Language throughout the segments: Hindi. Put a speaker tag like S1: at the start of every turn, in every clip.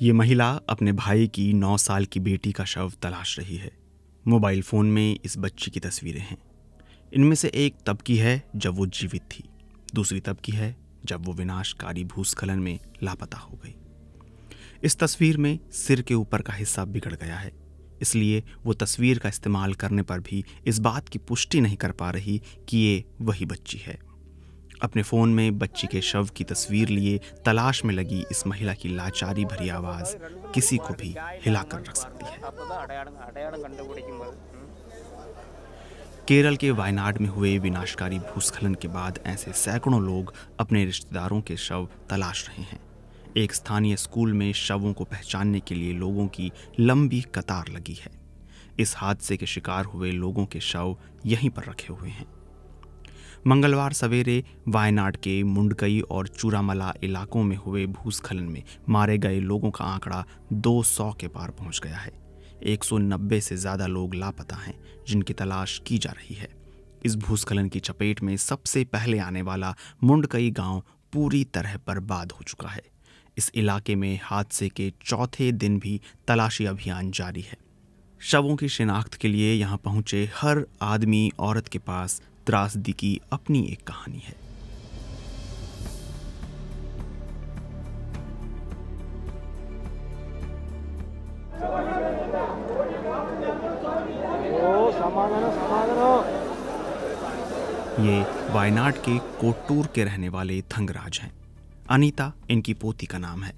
S1: ये महिला अपने भाई की नौ साल की बेटी का शव तलाश रही है मोबाइल फ़ोन में इस बच्ची की तस्वीरें हैं इनमें से एक तब की है जब वो जीवित थी दूसरी तब की है जब वो विनाशकारी भूस्खलन में लापता हो गई इस तस्वीर में सिर के ऊपर का हिस्सा बिगड़ गया है इसलिए वो तस्वीर का इस्तेमाल करने पर भी इस बात की पुष्टि नहीं कर पा रही कि ये वही बच्ची है अपने फ़ोन में बच्ची के शव की तस्वीर लिए तलाश में लगी इस महिला की लाचारी भरी आवाज़ किसी को भी हिला कर रख सकती है केरल के वायनाड में हुए विनाशकारी भूस्खलन के बाद ऐसे सैकड़ों लोग अपने रिश्तेदारों के शव तलाश रहे हैं एक स्थानीय स्कूल में शवों को पहचानने के लिए लोगों की लंबी कतार लगी है इस हादसे के शिकार हुए लोगों के शव यहीं पर रखे हुए हैं मंगलवार सवेरे वायनाड के मुंडकई और चूरामला इलाकों में हुए भूस्खलन में मारे गए लोगों का आंकड़ा 200 के पार पहुंच गया है 190 से ज़्यादा लोग लापता हैं जिनकी तलाश की जा रही है इस भूस्खलन की चपेट में सबसे पहले आने वाला मुंडकई गांव पूरी तरह बर्बाद हो चुका है इस इलाके में हादसे के चौथे दिन भी तलाशी अभियान जारी है शवों की शिनाख्त के लिए यहाँ पहुंचे हर आदमी औरत के पास त्रासदी की अपनी एक कहानी है ये वायनाड के कोट्टूर के रहने वाले थंगराज हैं अनीता इनकी पोती का नाम है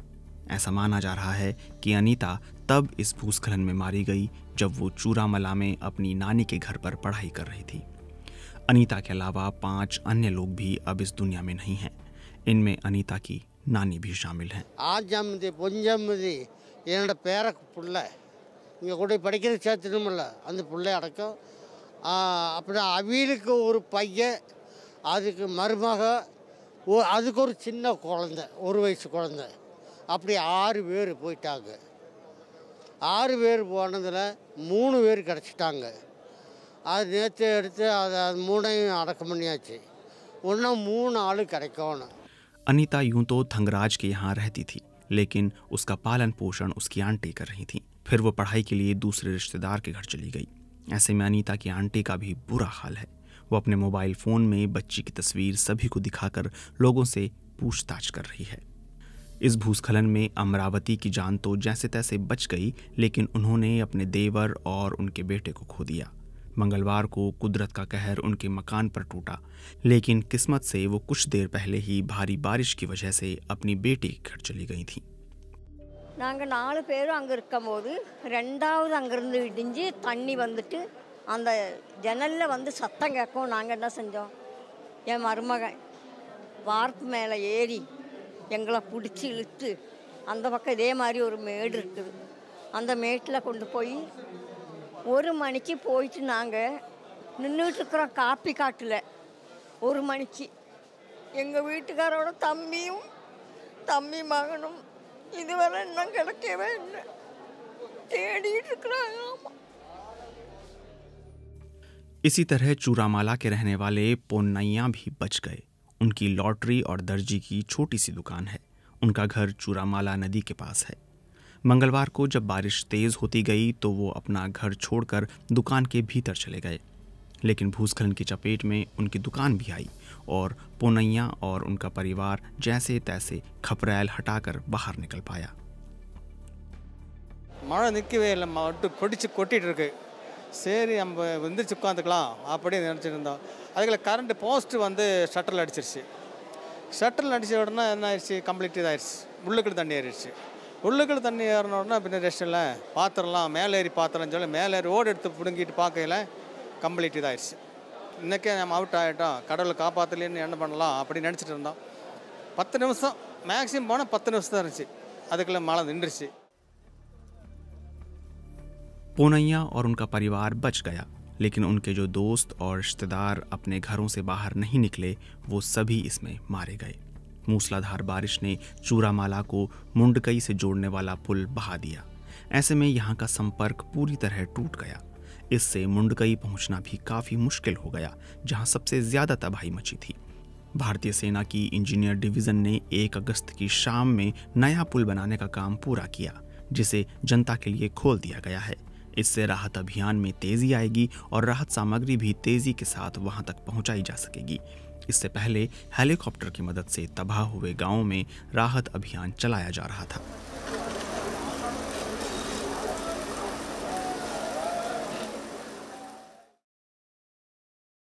S1: ऐसा माना जा रहा है कि अनीता तब इस भूस्खलन में मारी गई जब वो चूरामला में अपनी नानी के घर पर पढ़ाई कर रही थी अनीता के अलावा पांच अन्य लोग भी अब इस दुनिया में नहीं हैं इनमें अनीता की नानी भी शामिल है
S2: आज जम्मदी पुंजम्मदी என்னோட பேர பிள்ளை இங்கே கூட படிக்கிற சேர்த்துனோம்ல அந்த பிள்ளை அடக்கம் அப்புறம் அவளுக்கு ஒரு பையன் அதுக்கு மருமக वो 아주 குற சின்ன குழந்தை ஒரு வயசு குழந்தை அப்படி 6 வேர் போய்ட்டாங்க 6 வேர் போனதுல 3 வேர் கறிச்சிட்டாங்க அடுத்ததே வந்து அது மூணையும் அடக்கமணியாச்சு உண்ண 3 ஆளு கறிச்சானு
S1: அனிதா यूं तो थंगराज के यहां रहती थी लेकिन उसका पालन पोषण उसकी आंटी कर रही थी फिर वो पढ़ाई के लिए दूसरे रिश्तेदार के घर चली गई ऐसे में अनीता की आंटी का भी बुरा हाल वो अपने मोबाइल फ़ोन में बच्ची की तस्वीर सभी को दिखाकर लोगों से पूछताछ कर रही है इस भूस्खलन में अमरावती की जान तो जैसे तैसे बच गई लेकिन उन्होंने अपने देवर और उनके बेटे को खो दिया मंगलवार को कुदरत का कहर उनके मकान पर टूटा लेकिन किस्मत से वो कुछ देर पहले ही भारी बारिश की वजह से अपनी बेटी घर चली गई थी
S2: நாங்கள் நாலு பேரும் அங்கே இருக்கும்போது ரெண்டாவது அங்கேருந்து இடிஞ்சு தண்ணி வந்துட்டு அந்த ஜன்னலில் வந்து சத்தம் கேட்கும் நாங்கள் என்ன செஞ்சோம் என் மருமகன் வார்ப்பு மேலே ஏறி எங்களை பிடிச்சி இழுத்து அந்த பக்கம் இதே மாதிரி ஒரு மேடு இருக்குது அந்த மேட்டில் கொண்டு போய் ஒரு மணிக்கு போயிட்டு நாங்கள் நின்றுட்டுருக்குறோம் காப்பி காட்டில் ஒரு மணிக்கு எங்கள் வீட்டுக்காரோட தம்பியும் தம்பி மகனும் இதுவரை இன்னும் கிடைக்கவே இல்லை தேடிட்டு இருக்கிறாங்க
S1: इसी तरह चूरामाला के रहने वाले पोन्नैया भी बच गए उनकी लॉटरी और दर्जी की छोटी सी दुकान है उनका घर चूरामाला नदी के पास है मंगलवार को जब बारिश तेज़ होती गई तो वो अपना घर छोड़कर दुकान के भीतर चले गए लेकिन भूस्खलन की चपेट में उनकी दुकान भी आई और पोनैया और उनका परिवार जैसे तैसे खपरैल हटाकर बाहर निकल पाया
S2: சரி நம்ம வந்துருச்சு உட்காந்துக்கலாம் அப்படின்னு நினச்சிருந்தோம் அதுக்குள்ள கரண்ட்டு போஸ்ட்டு வந்து ஷட்டரில் அடிச்சிருச்சு ஷட்டரில் அடித்த உடனே என்ன ஆயிடுச்சு கம்ப்ளீட் இதாகிடுச்சு உள்ளுக்குள்ள தண்ணி ஏறிடுச்சு உள்ளுக்குள்ள தண்ணி ஏறின உடனே பின்ன ரெஸ்ட் இல்லை பாத்திரலாம் மேலே ஏறி பாத்திரம்னு சொல்லி மேலே ஏறி ஓடு எடுத்து பிடுங்கிட்டு பார்க்கையில் கம்ப்ளீட் இதாகிடுச்சு இன்றைக்கே நம்ம அவுட் ஆகிட்டோம் கடவுளை காப்பாற்றலேன்னு என்ன பண்ணலாம் அப்படின்னு நினச்சிட்டு இருந்தோம் பத்து நிமிஷம் மேக்ஸிமம் போனால் பத்து நிமிஷம் தான் இருந்துச்சு அதுக்குள்ளே மழை நின்றுச்சு
S1: पोनैया और उनका परिवार बच गया लेकिन उनके जो दोस्त और रिश्तेदार अपने घरों से बाहर नहीं निकले वो सभी इसमें मारे गए मूसलाधार बारिश ने चूरामाला को मुंडकई से जोड़ने वाला पुल बहा दिया ऐसे में यहाँ का संपर्क पूरी तरह टूट गया इससे मुंडकई पहुँचना भी काफ़ी मुश्किल हो गया जहाँ सबसे ज़्यादा तबाही मची थी भारतीय सेना की इंजीनियर डिवीज़न ने 1 अगस्त की शाम में नया पुल बनाने का काम पूरा किया जिसे जनता के लिए खोल दिया गया है इससे राहत अभियान में तेजी आएगी और राहत सामग्री भी तेजी के साथ वहां तक पहुंचाई जा सकेगी इससे पहले हेलीकॉप्टर की मदद से तबाह हुए गांवों में राहत अभियान चलाया जा रहा था